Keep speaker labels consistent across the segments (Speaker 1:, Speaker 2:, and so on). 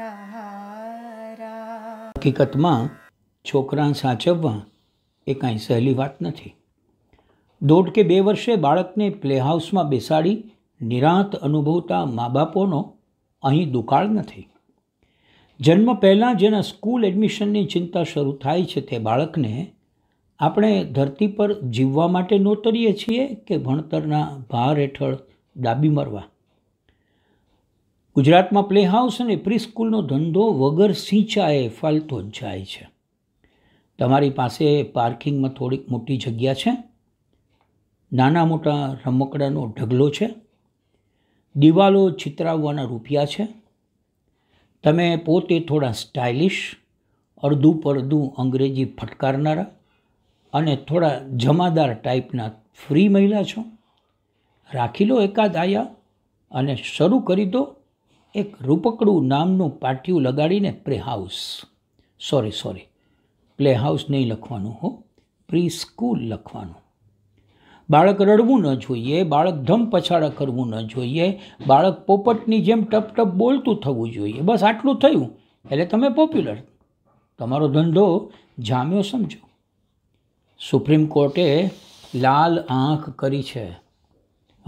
Speaker 1: હકીકતમાં છોકરાને સાચવવા એ કાંઈ સહેલી વાત નથી દોઢ કે બે વર્ષે બાળકને પ્લેહાઉસમાં બેસાડી નિરાંત અનુભવતા મા બાપોનો અહીં દુકાળ નથી જન્મ પહેલાં જેના સ્કૂલ એડમિશનની ચિંતા શરૂ થાય છે તે બાળકને આપણે ધરતી પર જીવવા માટે નોતરીએ છીએ કે ભણતરના ભાર હેઠળ ડાબી મરવા ગુજરાતમાં પ્લે હાઉસ અને પ્રીસ્કૂલનો ધંધો વગર સિંચાએ ફાલતો જ જાય છે તમારી પાસે પાર્કિંગમાં થોડીક મોટી જગ્યા છે નાના મોટા રમકડાનો ઢગલો છે દિવાલો ચિતરાવવાના રૂપિયા છે તમે પોતે થોડા સ્ટાઇલિશ અડધું પડધું અંગ્રેજી ફટકારનારા અને થોડા જમાદાર ટાઈપના ફ્રી મહિલા છો રાખી લો એકાદ આયા અને શરૂ કરી દો એક રૂપકડું નામનું પાટિયું લગાડીને playhouse sorry sorry play house નહીં લખવાનું હો પ્રી સ્કૂલ લખવાનું બાળક રડવું ન જોઈએ બાળક ધમ પછાડા કરવું ન જોઈએ બાળક પોપટની જેમ ટપ ટપ બોલતું થવું જોઈએ બસ આટલું થયું એટલે તમે પોપ્યુલર તમારો ધંધો જામ્યો સમજો સુપ્રીમ કોર્ટે લાલ આંખ કરી છે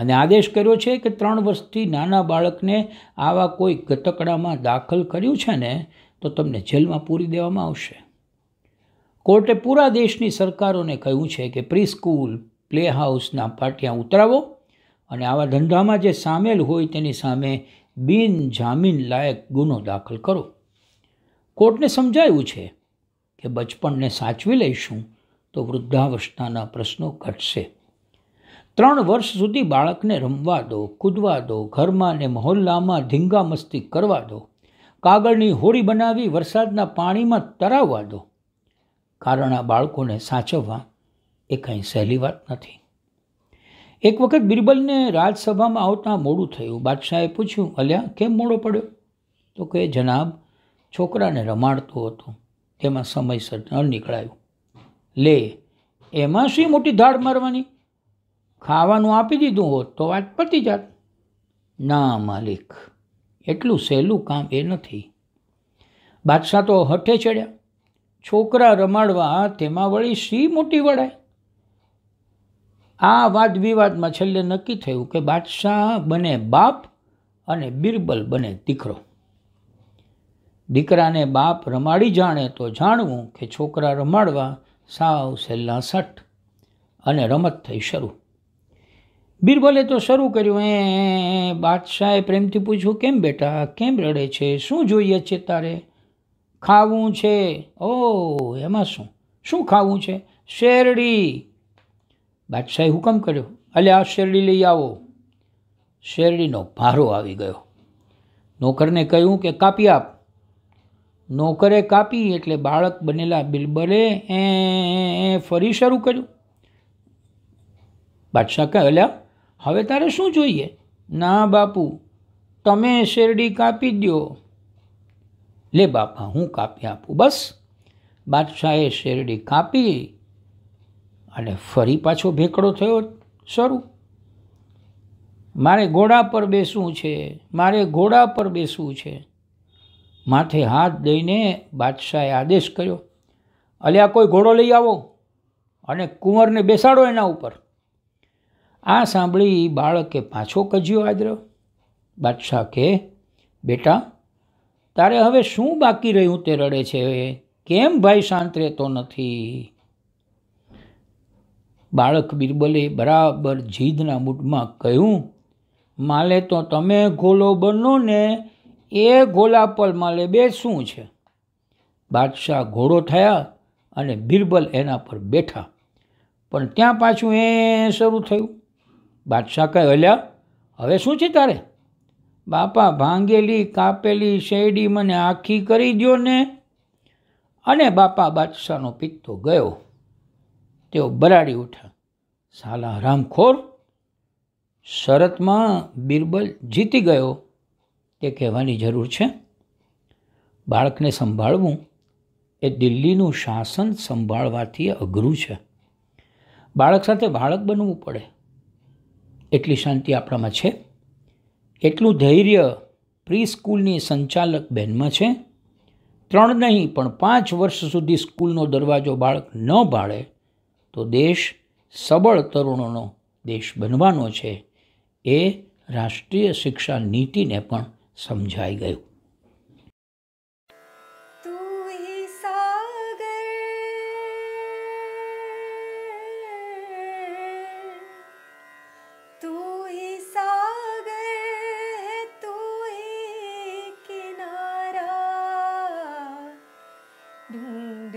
Speaker 1: અને આદેશ કર્યો છે કે ત્રણ વર્ષથી નાના બાળકને આવા કોઈ ગતકડામાં દાખલ કર્યું છે ને તો તમને જેલમાં પૂરી દેવામાં આવશે કોર્ટે પૂરા દેશની સરકારોને કહ્યું છે કે પ્રી સ્કૂલ પ્લે હાઉસના પાટિયા ઉતરાવો અને આવા ધંધામાં જે સામેલ હોય તેની સામે બિન લાયક ગુનો દાખલ કરો કોર્ટને સમજાયું છે કે બચપણને સાચવી લઈશું તો વૃદ્ધાવસ્થાના પ્રશ્નો ઘટશે ત્રણ વર્ષ સુધી બાળકને રમવા દો કૂદવા દો ઘરમાં ને મહોલ્લામાં ધીંગા મસ્તી કરવા દો કાગળની હોડી બનાવી વરસાદના પાણીમાં તરાવવા દો કારણ આ બાળકોને સાચવવા એ કંઈ સહેલી વાત નથી એક વખત બિરબલને રાજસભામાં આવતા મોડું થયું બાદશાહે પૂછ્યું અલ્યા કેમ મોડો પડ્યો તો કહે જનાબ છોકરાને રમાડતો હતો તેમાં સમયસર ન નીકળાયું લે એમાં શી મોટી ધાડ મારવાની ખાવાનું આપી દીધું હોત તો વાત પતી જાત ના માલિક એટલું સહેલું કામ એ નથી બાદશાહ તો હઠે ચડ્યા છોકરા રમાડવા તેમાં વળી સી મોટી વળાય આ વાદ વિવાદમાં છેલ્લે નક્કી થયું કે બાદશાહ બને બાપ અને બિરબલ બને દીકરો દીકરાને બાપ રમાડી જાણે તો જાણવું કે છોકરા રમાડવા સાવ સહેલા સઠ અને રમત થઈ શરૂ બીરબલે તો શરૂ કર્યું એ બાદશાહે પ્રેમથી પૂછ્યું કેમ બેટા કેમ રડે છે શું જોઈએ છે તારે ખાવું છે ઓ એમાં શું શું ખાવું છે શેરડી બાદશાહે હુકમ કર્યો અલે આ શેરડી લઈ આવો શેરડીનો ભારો આવી ગયો નોકરને કહ્યું કે કાપી આપ નોકરે કાપી એટલે બાળક બનેલા બિલબલે એ ફરી શરૂ કર્યું બાદશાહ કહે અલ્યા હવે તારે શું જોઈએ ના બાપુ તમે શેરડી કાપી દો લે બાપા હું કાપી આપું બસ બાદશાહે શેરડી કાપી અને ફરી પાછો ભેકડો થયો શરૂ મારે ઘોડા પર બેસવું છે મારે ઘોડા પર બેસવું છે માથે હાથ દઈને બાદશાહે આદેશ કર્યો અલ્યા કોઈ ઘોડો લઈ આવો અને કુંવરને બેસાડો એના ઉપર આ સાંભળી બાળકે પાછો કજ્યો આદરો બાદશાહ કે બેટા તારે હવે શું બાકી રહ્યું તે રડે છે કેમ ભાઈ શાંત રહેતો નથી બાળક બિરબલે બરાબર જીદના મૂડમાં કહ્યું માલે તો તમે ગોલો બનો ને એ ગોલા પર માલે બે શું છે બાદશાહ ઘોડો થયા અને બિરબલ એના પર બેઠા પણ ત્યાં પાછું એ શરૂ થયું બાદશાહ કહે અલ્યા હવે શું છે તારે બાપા ભાંગેલી કાપેલી શેરડી મને આખી કરી દો ને અને બાપા બાદશાહનો પિત્તો ગયો તેઓ બરાડી ઉઠ્યા સાલા રામખોર શરતમાં બિરબલ જીતી ગયો તે કહેવાની જરૂર છે બાળકને સંભાળવું એ દિલ્હીનું શાસન સંભાળવાથી અઘરું છે બાળક સાથે બાળક બનવું પડે એટલી શાંતિ આપણામાં છે એટલું ધૈર્ય પ્રી સ્કૂલની સંચાલક બહેનમાં છે ત્રણ નહીં પણ પાંચ વર્ષ સુધી સ્કૂલનો દરવાજો બાળક ન બાળે તો દેશ સબળ તરુણોનો દેશ બનવાનો છે એ રાષ્ટ્રીય શિક્ષા નીતિને પણ સમજાઈ ગયું